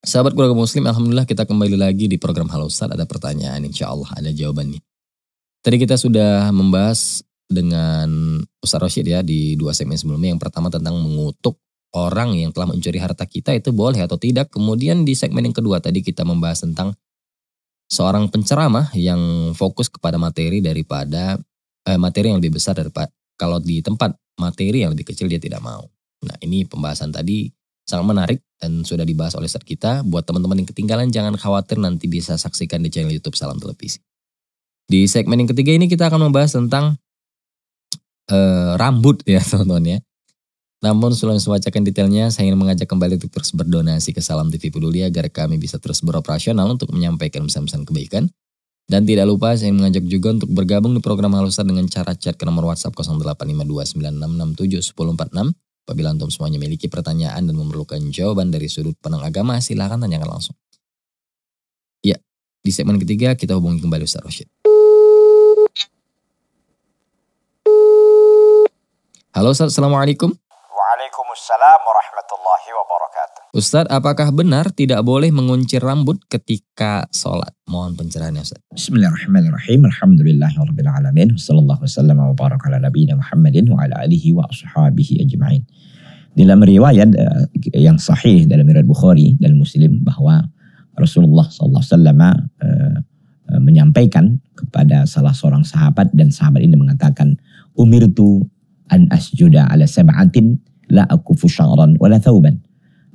Sahabat keluarga muslim, Alhamdulillah kita kembali lagi di program Halo Ustaz. Ada pertanyaan, insya Allah ada jawabannya. Tadi kita sudah membahas dengan Ustaz Rashid ya di dua segmen sebelumnya. Yang pertama tentang mengutuk orang yang telah mencuri harta kita itu boleh atau tidak. Kemudian di segmen yang kedua tadi kita membahas tentang seorang penceramah yang fokus kepada materi daripada eh, materi yang lebih besar daripada kalau di tempat materi yang lebih kecil dia tidak mau. Nah ini pembahasan tadi sangat menarik dan sudah dibahas oleh Ustadz kita. Buat teman-teman yang ketinggalan jangan khawatir nanti bisa saksikan di channel YouTube Salam Televisi. Di segmen yang ketiga ini kita akan membahas tentang eh, rambut ya teman-teman ya. Namun sebelum membacakan detailnya, saya ingin mengajak kembali untuk terus berdonasi ke Salam TV Peduli agar kami bisa terus beroperasional untuk menyampaikan pesan-pesan kebaikan. Dan tidak lupa saya ingin mengajak juga untuk bergabung di program Halusan dengan cara chat ke nomor WhatsApp 085296671046. Apabila antum semuanya memiliki pertanyaan dan memerlukan jawaban dari sudut pandang agama, silahkan tanyakan langsung. Ya, di segmen ketiga kita hubungi kembali Ustaz Rashid. Halo Ustaz, Assalamualaikum. Waalaikumsalam warahmatullahi wabarakatuh. Ustadz, apakah benar tidak boleh menguncir rambut ketika sholat? Mohon pencerahannya Ustaz. Bismillahirrahmanirrahim. Alhamdulillahirrahmanirrahim. Assalamualaikum warahmatullahi wabarakatuh. Nabi Muhammadin wa ala alihi wa ashabihi ajma'in. Dalam riwayat eh, yang sahih dalam riwayat Bukhari dan Muslim bahwa Rasulullah SAW eh, eh, menyampaikan kepada salah seorang sahabat dan sahabat ini mengatakan umirtu an asjuda ala sab'atin la akufu sya'ran wala thawban.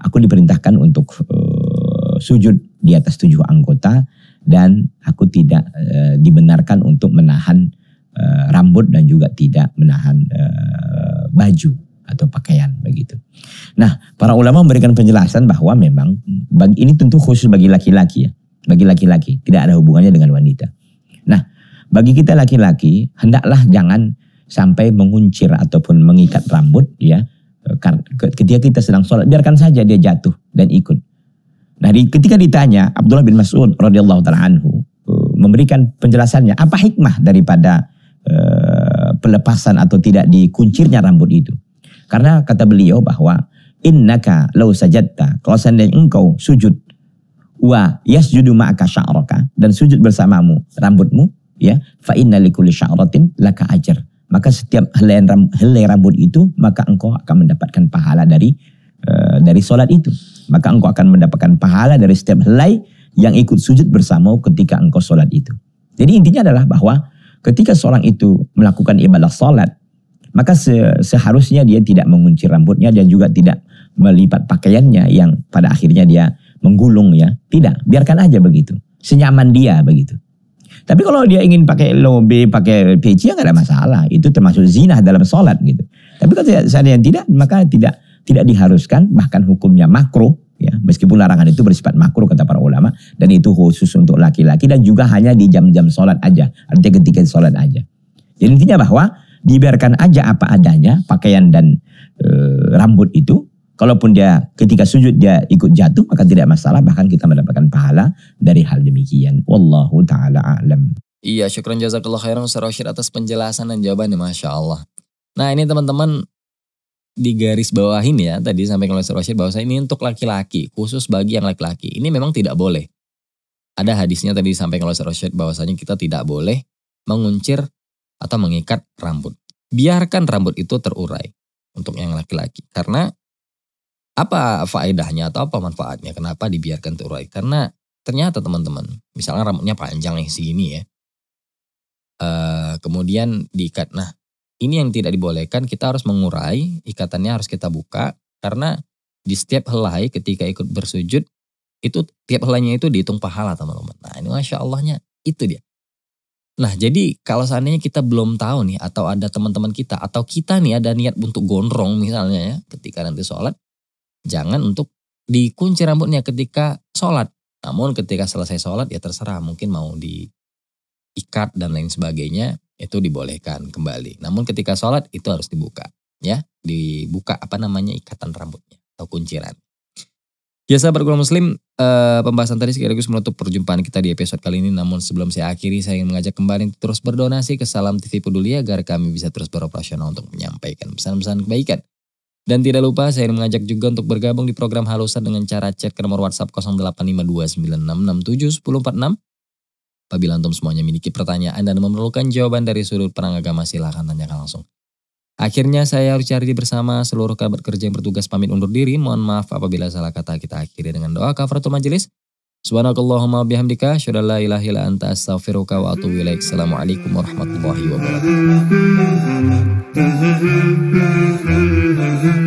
Aku diperintahkan untuk uh, sujud di atas tujuh anggota dan aku tidak uh, dibenarkan untuk menahan uh, rambut dan juga tidak menahan uh, baju atau pakaian begitu. Nah, para ulama memberikan penjelasan bahwa memang ini tentu khusus bagi laki-laki ya. Bagi laki-laki tidak ada hubungannya dengan wanita. Nah, bagi kita laki-laki hendaklah jangan sampai menguncir ataupun mengikat rambut ya Kan, ketika kita sedang sholat biarkan saja dia jatuh dan ikut. Nah di, ketika ditanya Abdullah bin Mas'ud radhiyallahu taala anhu eh, memberikan penjelasannya apa hikmah daripada uh, pelepasan atau tidak dikuncirnya rambut itu. Karena kata beliau bahwa innaka lau sajadta kalau seandainya engkau sujud wa yasjudu ma'aka sya'raka dan sujud bersamamu rambutmu ya fa inna likulli sya'ratin laka ajar maka setiap helai, rambut, helai rambut itu maka engkau akan mendapatkan pahala dari uh, dari solat itu. Maka engkau akan mendapatkan pahala dari setiap helai yang ikut sujud bersama ketika engkau solat itu. Jadi intinya adalah bahwa ketika seorang itu melakukan ibadah solat, maka se seharusnya dia tidak mengunci rambutnya dan juga tidak melipat pakaiannya yang pada akhirnya dia menggulung ya. Tidak, biarkan aja begitu. Senyaman dia begitu. Tapi kalau dia ingin pakai lobe, pakai peci ya nggak ada masalah. Itu termasuk zina dalam sholat gitu. Tapi kalau tidak, yang tidak, maka tidak tidak diharuskan, bahkan hukumnya makro, Ya, meskipun larangan itu bersifat makro kata para ulama dan itu khusus untuk laki-laki dan juga hanya di jam-jam sholat aja, artinya ketika sholat aja. Jadi intinya bahwa dibiarkan aja apa adanya pakaian dan e, rambut itu Kalaupun dia ketika sujud dia ikut jatuh maka tidak masalah bahkan kita mendapatkan pahala dari hal demikian. Wallahu taala alam. Iya, syukron jazakallah khairan Ustaz atas penjelasan dan jawabannya Masya Allah. Nah ini teman-teman di garis bawah ini ya tadi sampai kalau Ustaz Rashid bahwa ini untuk laki-laki khusus bagi yang laki-laki ini memang tidak boleh. Ada hadisnya tadi sampai oleh Ustaz Rashid bahwasanya kita tidak boleh menguncir atau mengikat rambut. Biarkan rambut itu terurai untuk yang laki-laki karena apa faedahnya atau apa manfaatnya? Kenapa dibiarkan terurai? Karena ternyata teman-teman, misalnya rambutnya panjang nih segini ya. Eh, kemudian diikat. Nah, ini yang tidak dibolehkan, kita harus mengurai, ikatannya harus kita buka karena di setiap helai ketika ikut bersujud itu tiap helainya itu dihitung pahala teman-teman. Nah, ini masya Allahnya itu dia. Nah, jadi kalau seandainya kita belum tahu nih atau ada teman-teman kita atau kita nih ada niat untuk gondrong misalnya ya ketika nanti sholat, jangan untuk dikunci rambutnya ketika sholat. Namun ketika selesai sholat ya terserah mungkin mau diikat dan lain sebagainya itu dibolehkan kembali. Namun ketika sholat itu harus dibuka ya dibuka apa namanya ikatan rambutnya atau kunciran. Ya sahabat muslim, eh, pembahasan tadi sekaligus menutup perjumpaan kita di episode kali ini. Namun sebelum saya akhiri, saya ingin mengajak kembali terus berdonasi ke Salam TV Peduli agar kami bisa terus beroperasional untuk menyampaikan pesan-pesan kebaikan dan tidak lupa saya ingin mengajak juga untuk bergabung di program Halusan dengan cara chat ke nomor WhatsApp 085296671046. Apabila antum semuanya memiliki pertanyaan dan memerlukan jawaban dari sudut perang agama silahkan tanyakan langsung. Akhirnya saya harus cari bersama seluruh kabar kerja yang bertugas pamit undur diri. Mohon maaf apabila salah kata kita akhiri dengan doa kafaratul majelis. Subhanakallahumma bihamdika. Syadallah ilahi anta astaghfiruka wa atuhu ilaih. Assalamualaikum warahmatullahi wabarakatuh. Mm-hmm.